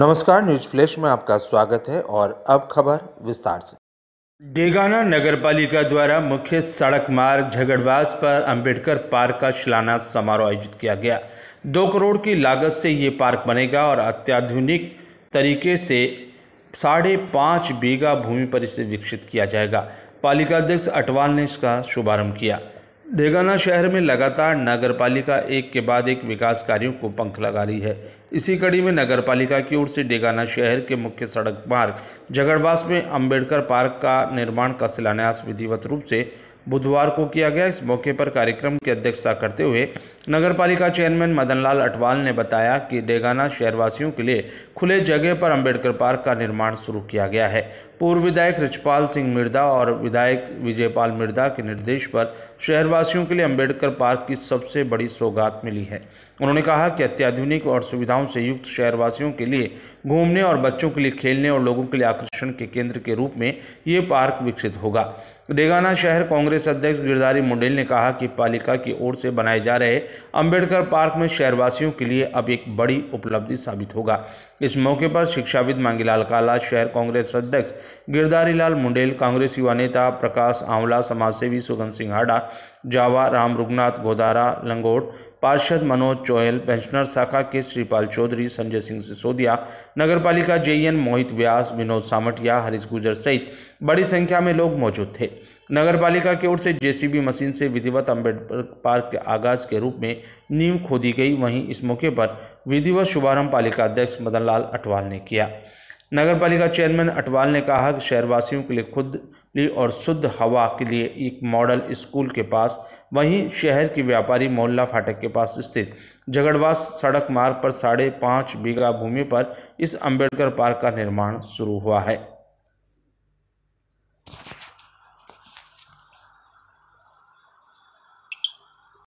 नमस्कार news flash में आपका स्वागत है और अब खबर विस्तार से डेगाना नगर पालिका द्वारा मुख्य सड़क मार्ग झगड़वास पर अंबेडकर पार्क का शिलान्यास समारोह आयोजित किया गया दो करोड़ की लागत से ये पार्क बनेगा और अत्याधुनिक तरीके से साढ़े पाँच बीघा भूमि पर इसे विकसित किया जाएगा पालिका अध्यक्ष अटवाल ने इसका शुभारंभ किया डेगाना शहर में लगातार नगरपालिका एक के बाद एक विकास कार्यों को पंख लगा रही है इसी कड़ी में नगरपालिका की ओर से डेगाना शहर के मुख्य सड़क मार्ग जगड़वास में अंबेडकर पार्क का निर्माण का शिलान्यास विधिवत रूप से बुधवार को किया गया इस मौके पर कार्यक्रम की अध्यक्षता करते हुए नगरपालिका चेयरमैन मदनलाल अटवाल ने बताया कि डेगाना शहरवासियों के लिए खुले जगह पर अंबेडकर पार्क का निर्माण शुरू किया गया है पूर्व विधायक रिचपाल सिंह मिर्दा और विधायक विजयपाल मिर्दा के निर्देश पर शहरवासियों के लिए अंबेडकर पार्क की सबसे बड़ी सौगात मिली है उन्होंने कहा कि अत्याधुनिक और सुविधाओं से युक्त शहरवासियों के लिए घूमने और बच्चों के लिए खेलने और लोगों के लिए आकर्षण के केंद्र के रूप में ये पार्क विकसित होगा डेगाना शहर कांग्रेस कांग्रेस अध्यक्ष गिरधारी मुंडेल ने कहा कि पालिका की ओर से बनाए जा रहे अंबेडकर पार्क में शहरवासियों के लिए अब एक बड़ी उपलब्धि साबित होगा इस मौके पर शिक्षाविद मांगीलाल काला शहर कांग्रेस अध्यक्ष गिरधारी लाल मुंडेल कांग्रेस युवा नेता प्रकाश आंवला समाजसेवी सुगंध सिंह हाडा जावा राम रघुनाथ गोदारा लंगोट पार्षद मनोज चोयल पेंशनर शाखा के श्रीपाल चौधरी संजय सिंह सिसोदिया नगरपालिका जेईएन मोहित व्यास विनोद सामटिया हरीश गुजर सहित बड़ी संख्या में लोग मौजूद थे नगरपालिका की ओर से जेसीबी मशीन से विधिवत अम्बेडकर पार्क के आगाज के रूप में नींव खोदी गई वहीं इस मौके पर विधिवत शुभारंभ पालिका अध्यक्ष मदनलाल अटवाल ने किया नगर पालिका चेयरमैन अटवाल ने कहा कि शहरवासियों के लिए खुद ली और शुद्ध हवा के लिए एक मॉडल स्कूल के पास वहीं शहर की व्यापारी मोहल्ला फाटक के पास स्थित जगड़वास सड़क मार्ग पर साढ़े पाँच बीघा भूमि पर इस अंबेडकर पार्क का निर्माण शुरू हुआ है